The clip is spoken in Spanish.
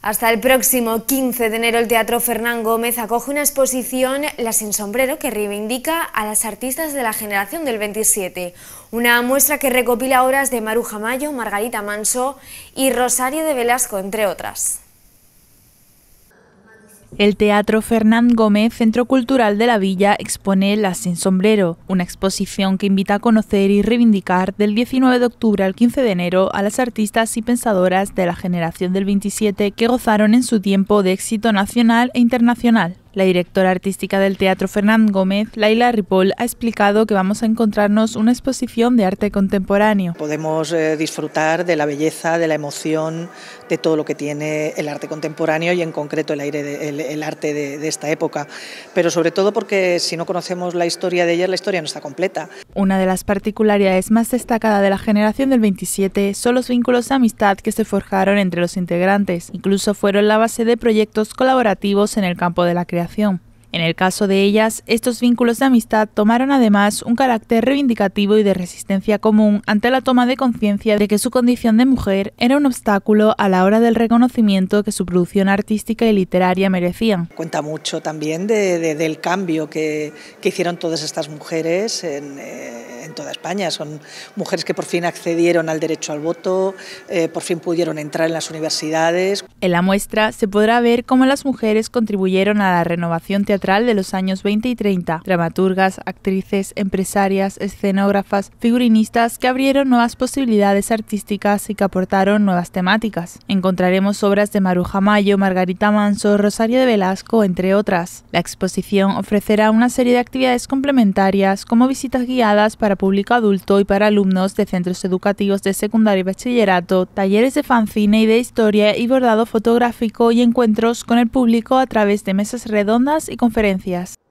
Hasta el próximo 15 de enero el Teatro Fernán Gómez acoge una exposición La sin sombrero que reivindica a las artistas de la generación del 27. Una muestra que recopila obras de Maruja Mayo, Margarita Manso y Rosario de Velasco, entre otras. El Teatro Fernán Gómez, Centro Cultural de la Villa, expone Las sin sombrero, una exposición que invita a conocer y reivindicar del 19 de octubre al 15 de enero a las artistas y pensadoras de la generación del 27 que gozaron en su tiempo de éxito nacional e internacional. La directora artística del teatro, Fernán Gómez, Laila Ripoll, ha explicado que vamos a encontrarnos una exposición de arte contemporáneo. Podemos eh, disfrutar de la belleza, de la emoción, de todo lo que tiene el arte contemporáneo y en concreto el, aire arte de, de, esta época. Pero sobre todo porque si no conocemos la historia de ella, la historia no está completa. Una de las particularidades más destacadas de la generación del 27 son los vínculos de amistad que se forjaron entre los integrantes. Incluso fueron la base de proyectos colaborativos en el campo de la creación en el caso de ellas, estos vínculos de amistad tomaron además un carácter reivindicativo y de resistencia común ante la toma de conciencia de que su condición de mujer era un obstáculo a la hora del reconocimiento que su producción artística y literaria merecían. Cuenta mucho también del cambio que, hicieron todas estas mujeres en, eh, en toda España. Son mujeres que por fin accedieron al derecho al voto, eh, por fin pudieron entrar en las universidades. En la muestra se podrá ver cómo las mujeres contribuyeron a la renovación teatral de los años 20 y 30. Dramaturgas, actrices, empresarias, escenógrafas, figurinistas que abrieron nuevas posibilidades artísticas y que aportaron nuevas temáticas. Encontraremos obras de Maruja Mayo, Margarita Manso, Rosario de Velasco, entre otras. La exposición ofrecerá una serie de actividades complementarias como visitas guiadas para público adulto y para alumnos de centros educativos de secundaria y bachillerato, talleres de fanzine y de historia y bordado fotográfico y encuentros con el público a través de mesas redondas y conferencias.